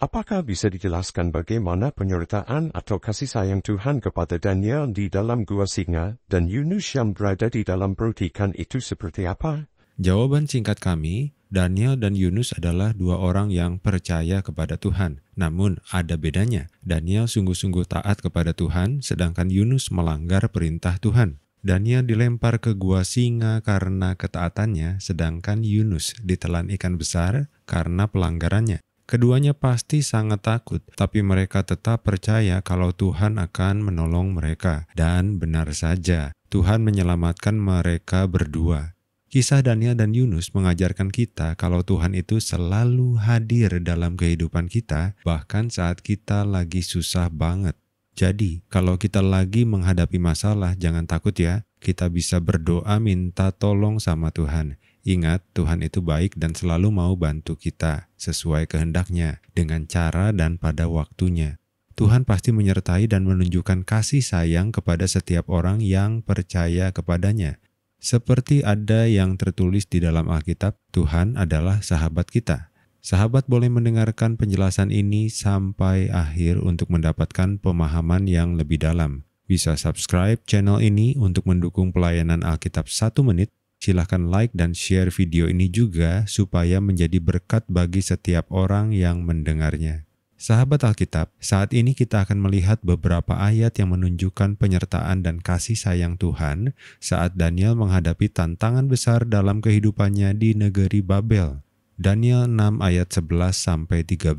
Apakah bisa dijelaskan bagaimana penyertaan atau kasih sayang Tuhan kepada Daniel di dalam gua singa dan Yunus yang berada di dalam perut ikan itu seperti apa? Jawaban singkat kami, Daniel dan Yunus adalah dua orang yang percaya kepada Tuhan. Namun ada bedanya, Daniel sungguh-sungguh taat kepada Tuhan, sedangkan Yunus melanggar perintah Tuhan. Daniel dilempar ke gua singa karena ketaatannya, sedangkan Yunus ditelan ikan besar karena pelanggarannya. Keduanya pasti sangat takut, tapi mereka tetap percaya kalau Tuhan akan menolong mereka. Dan benar saja, Tuhan menyelamatkan mereka berdua. Kisah Daniel dan Yunus mengajarkan kita kalau Tuhan itu selalu hadir dalam kehidupan kita, bahkan saat kita lagi susah banget. Jadi, kalau kita lagi menghadapi masalah, jangan takut ya, kita bisa berdoa minta tolong sama Tuhan. Ingat, Tuhan itu baik dan selalu mau bantu kita sesuai kehendaknya, dengan cara dan pada waktunya. Tuhan pasti menyertai dan menunjukkan kasih sayang kepada setiap orang yang percaya kepadanya. Seperti ada yang tertulis di dalam Alkitab, Tuhan adalah sahabat kita. Sahabat boleh mendengarkan penjelasan ini sampai akhir untuk mendapatkan pemahaman yang lebih dalam. Bisa subscribe channel ini untuk mendukung pelayanan Alkitab 1 menit Silahkan like dan share video ini juga supaya menjadi berkat bagi setiap orang yang mendengarnya. Sahabat Alkitab, saat ini kita akan melihat beberapa ayat yang menunjukkan penyertaan dan kasih sayang Tuhan saat Daniel menghadapi tantangan besar dalam kehidupannya di negeri Babel. Daniel 6 ayat 11 sampai 13.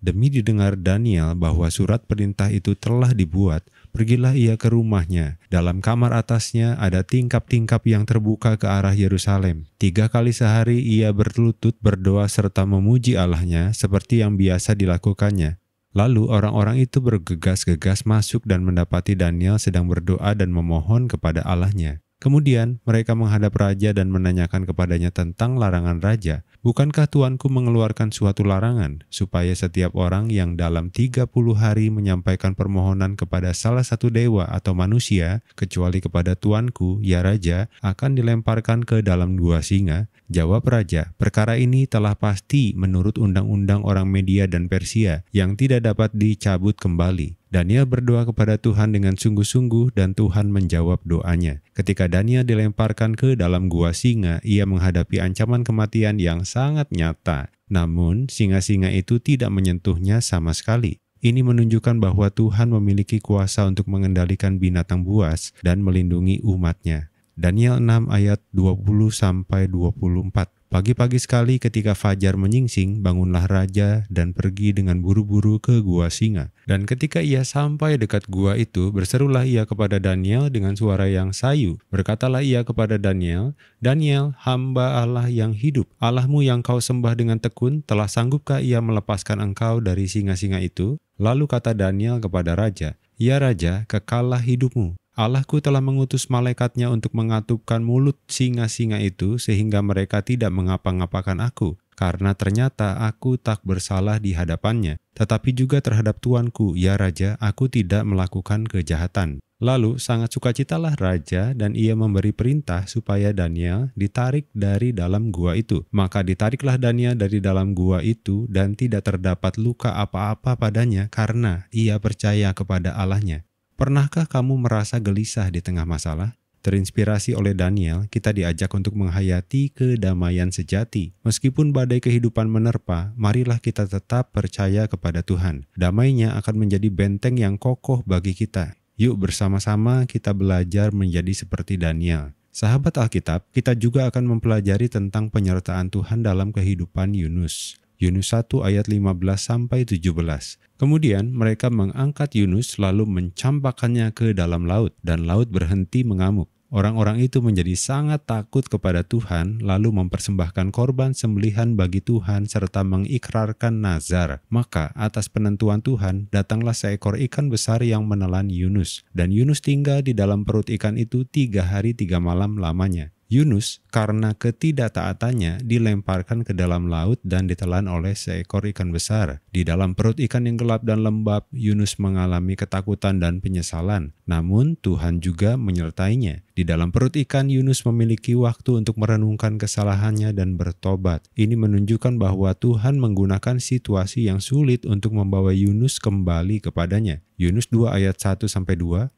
Demi didengar Daniel bahwa surat perintah itu telah dibuat, Pergilah ia ke rumahnya. Dalam kamar atasnya ada tingkap-tingkap yang terbuka ke arah Yerusalem. Tiga kali sehari ia berlutut berdoa serta memuji Allahnya seperti yang biasa dilakukannya. Lalu orang-orang itu bergegas-gegas masuk dan mendapati Daniel sedang berdoa dan memohon kepada Allahnya. Kemudian mereka menghadap raja dan menanyakan kepadanya tentang larangan raja. Bukankah tuanku mengeluarkan suatu larangan supaya setiap orang yang dalam 30 hari menyampaikan permohonan kepada salah satu dewa atau manusia, kecuali kepada tuanku, ya raja, akan dilemparkan ke dalam dua singa? Jawab raja, perkara ini telah pasti menurut undang-undang orang Media dan Persia yang tidak dapat dicabut kembali. Daniel berdoa kepada Tuhan dengan sungguh-sungguh dan Tuhan menjawab doanya. Ketika Daniel dilemparkan ke dalam gua singa, ia menghadapi ancaman kematian yang sangat nyata. Namun, singa-singa itu tidak menyentuhnya sama sekali. Ini menunjukkan bahwa Tuhan memiliki kuasa untuk mengendalikan binatang buas dan melindungi umatnya. Daniel 6 ayat 20 sampai 24. Pagi-pagi sekali ketika fajar menyingsing, bangunlah raja dan pergi dengan buru-buru ke gua singa. Dan ketika ia sampai dekat gua itu, berserulah ia kepada Daniel dengan suara yang sayu. Berkatalah ia kepada Daniel, Daniel, hamba Allah yang hidup, Allahmu yang kau sembah dengan tekun, telah sanggupkah ia melepaskan engkau dari singa-singa itu? Lalu kata Daniel kepada raja, Ya raja, kekalah hidupmu. Allahku telah mengutus malaikatnya untuk mengatupkan mulut singa-singa itu sehingga mereka tidak mengapa-ngapakan aku, karena ternyata aku tak bersalah di hadapannya. Tetapi juga terhadap tuanku, ya Raja, aku tidak melakukan kejahatan. Lalu sangat sukacitalah raja dan ia memberi perintah supaya Daniel ditarik dari dalam gua itu. Maka ditariklah Daniel dari dalam gua itu dan tidak terdapat luka apa-apa padanya karena ia percaya kepada Allahnya. Pernahkah kamu merasa gelisah di tengah masalah? Terinspirasi oleh Daniel, kita diajak untuk menghayati kedamaian sejati. Meskipun badai kehidupan menerpa, marilah kita tetap percaya kepada Tuhan. Damainya akan menjadi benteng yang kokoh bagi kita. Yuk bersama-sama kita belajar menjadi seperti Daniel. Sahabat Alkitab, kita juga akan mempelajari tentang penyertaan Tuhan dalam kehidupan Yunus. Yunus 1 ayat 15 sampai 17. Kemudian mereka mengangkat Yunus lalu mencampakannya ke dalam laut dan laut berhenti mengamuk. Orang-orang itu menjadi sangat takut kepada Tuhan, lalu mempersembahkan korban sembelihan bagi Tuhan serta mengikrarkan nazar. Maka atas penentuan Tuhan, datanglah seekor ikan besar yang menelan Yunus. Dan Yunus tinggal di dalam perut ikan itu tiga hari tiga malam lamanya. Yunus karena ketidaktaatannya dilemparkan ke dalam laut dan ditelan oleh seekor ikan besar. Di dalam perut ikan yang gelap dan lembab, Yunus mengalami ketakutan dan penyesalan. Namun Tuhan juga menyertainya. Di dalam perut ikan, Yunus memiliki waktu untuk merenungkan kesalahannya dan bertobat. Ini menunjukkan bahwa Tuhan menggunakan situasi yang sulit untuk membawa Yunus kembali kepadanya. Yunus 2 ayat 1 2,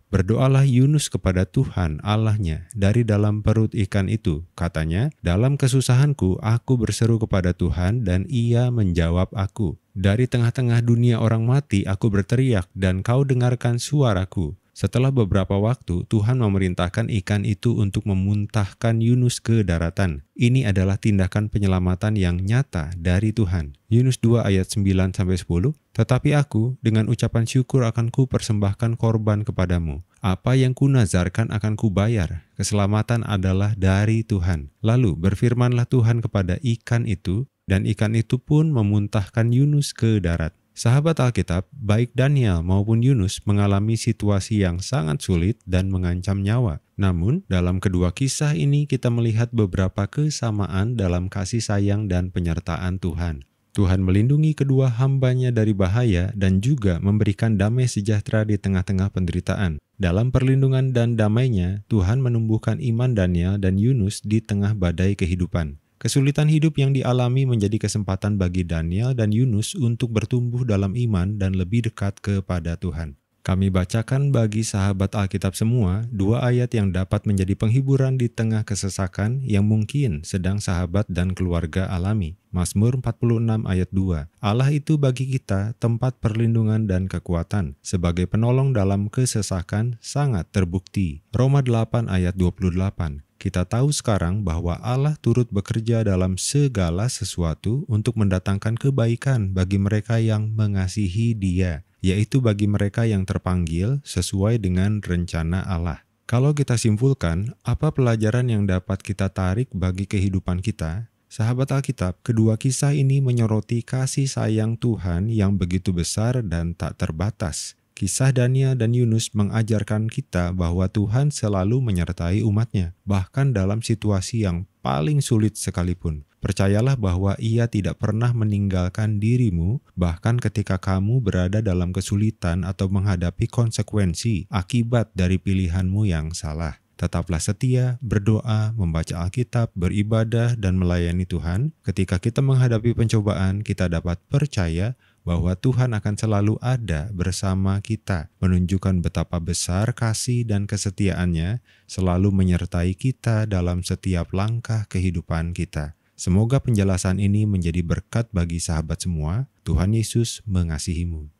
Berdoalah Yunus kepada Tuhan Allahnya dari dalam perut ikan itu. Katanya, dalam kesusahanku aku berseru kepada Tuhan dan ia menjawab aku. Dari tengah-tengah dunia orang mati aku berteriak dan kau dengarkan suaraku. Setelah beberapa waktu, Tuhan memerintahkan ikan itu untuk memuntahkan Yunus ke daratan. Ini adalah tindakan penyelamatan yang nyata dari Tuhan. Yunus 2 ayat 9 10. Tetapi aku dengan ucapan syukur akan ku persembahkan korban kepadamu. Apa yang ku nazarkan akan ku bayar. Keselamatan adalah dari Tuhan. Lalu berfirmanlah Tuhan kepada ikan itu, dan ikan itu pun memuntahkan Yunus ke darat. Sahabat Alkitab, baik Daniel maupun Yunus mengalami situasi yang sangat sulit dan mengancam nyawa. Namun, dalam kedua kisah ini kita melihat beberapa kesamaan dalam kasih sayang dan penyertaan Tuhan. Tuhan melindungi kedua hambanya dari bahaya dan juga memberikan damai sejahtera di tengah-tengah penderitaan. Dalam perlindungan dan damainya, Tuhan menumbuhkan iman Daniel dan Yunus di tengah badai kehidupan. Kesulitan hidup yang dialami menjadi kesempatan bagi Daniel dan Yunus untuk bertumbuh dalam iman dan lebih dekat kepada Tuhan. Kami bacakan bagi sahabat Alkitab semua dua ayat yang dapat menjadi penghiburan di tengah kesesakan yang mungkin sedang sahabat dan keluarga alami. Mazmur 46 ayat 2. Allah itu bagi kita tempat perlindungan dan kekuatan, sebagai penolong dalam kesesakan sangat terbukti. Roma 8 ayat 28 kita tahu sekarang bahwa Allah turut bekerja dalam segala sesuatu untuk mendatangkan kebaikan bagi mereka yang mengasihi Dia, yaitu bagi mereka yang terpanggil sesuai dengan rencana Allah. Kalau kita simpulkan, apa pelajaran yang dapat kita tarik bagi kehidupan kita? Sahabat Alkitab, kedua kisah ini menyoroti kasih sayang Tuhan yang begitu besar dan tak terbatas. Kisah Daniel dan Yunus mengajarkan kita bahwa Tuhan selalu menyertai umatnya, bahkan dalam situasi yang paling sulit sekalipun. Percayalah bahwa ia tidak pernah meninggalkan dirimu, bahkan ketika kamu berada dalam kesulitan atau menghadapi konsekuensi akibat dari pilihanmu yang salah. Tetaplah setia, berdoa, membaca Alkitab, beribadah, dan melayani Tuhan. Ketika kita menghadapi pencobaan, kita dapat percaya bahwa Tuhan akan selalu ada bersama kita, menunjukkan betapa besar kasih dan kesetiaannya selalu menyertai kita dalam setiap langkah kehidupan kita. Semoga penjelasan ini menjadi berkat bagi sahabat semua. Tuhan Yesus mengasihimu.